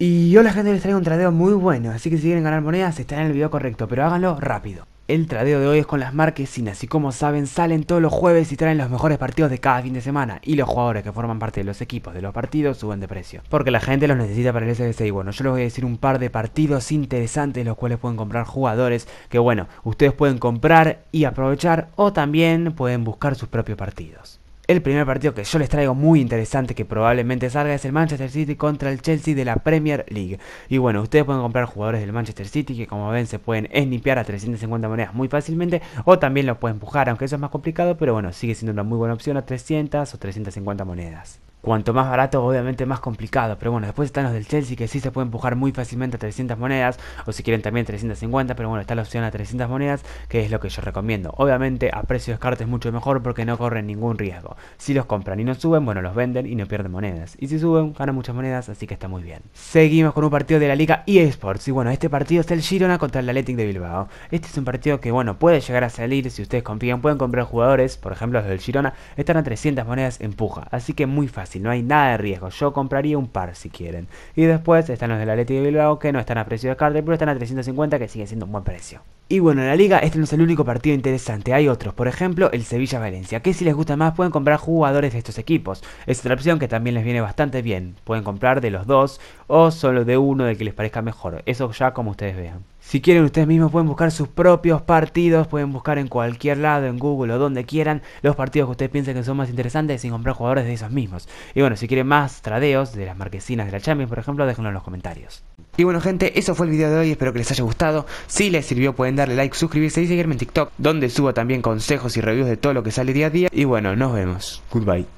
Y yo la gente les traigo un tradeo muy bueno, así que si quieren ganar monedas están en el video correcto, pero háganlo rápido. El tradeo de hoy es con las marquesinas y como saben salen todos los jueves y traen los mejores partidos de cada fin de semana y los jugadores que forman parte de los equipos de los partidos suben de precio porque la gente los necesita para el SBC y bueno yo les voy a decir un par de partidos interesantes los cuales pueden comprar jugadores que bueno ustedes pueden comprar y aprovechar o también pueden buscar sus propios partidos. El primer partido que yo les traigo muy interesante que probablemente salga es el Manchester City contra el Chelsea de la Premier League. Y bueno, ustedes pueden comprar jugadores del Manchester City que como ven se pueden esnipear a 350 monedas muy fácilmente o también los pueden empujar, aunque eso es más complicado, pero bueno, sigue siendo una muy buena opción a 300 o 350 monedas. Cuanto más barato, obviamente más complicado. Pero bueno, después están los del Chelsea que sí se puede empujar muy fácilmente a 300 monedas. O si quieren también 350. Pero bueno, está la opción a 300 monedas que es lo que yo recomiendo. Obviamente a precio de descarte es mucho mejor porque no corren ningún riesgo. Si los compran y no suben, bueno, los venden y no pierden monedas. Y si suben, ganan muchas monedas, así que está muy bien. Seguimos con un partido de la liga eSports. Y bueno, este partido es el Girona contra el Athletic de Bilbao. Este es un partido que, bueno, puede llegar a salir si ustedes confían. Pueden comprar jugadores, por ejemplo los del Girona, están a 300 monedas empuja, Así que muy fácil no hay nada de riesgo. Yo compraría un par si quieren. Y después están los de la Leti de Bilbao que no están a precio de cartel pero están a 350 que sigue siendo un buen precio. Y bueno, en la liga este no es el único partido interesante, hay otros, por ejemplo el Sevilla-Valencia, que si les gusta más pueden comprar jugadores de estos equipos, es otra opción que también les viene bastante bien, pueden comprar de los dos o solo de uno del que les parezca mejor, eso ya como ustedes vean. Si quieren ustedes mismos pueden buscar sus propios partidos, pueden buscar en cualquier lado, en Google o donde quieran, los partidos que ustedes piensen que son más interesantes sin comprar jugadores de esos mismos. Y bueno, si quieren más tradeos de las marquesinas de la Champions, por ejemplo, déjenlo en los comentarios. Y bueno gente, eso fue el video de hoy, espero que les haya gustado. Si les sirvió pueden darle like, suscribirse y seguirme en TikTok, donde subo también consejos y reviews de todo lo que sale día a día. Y bueno, nos vemos. Goodbye.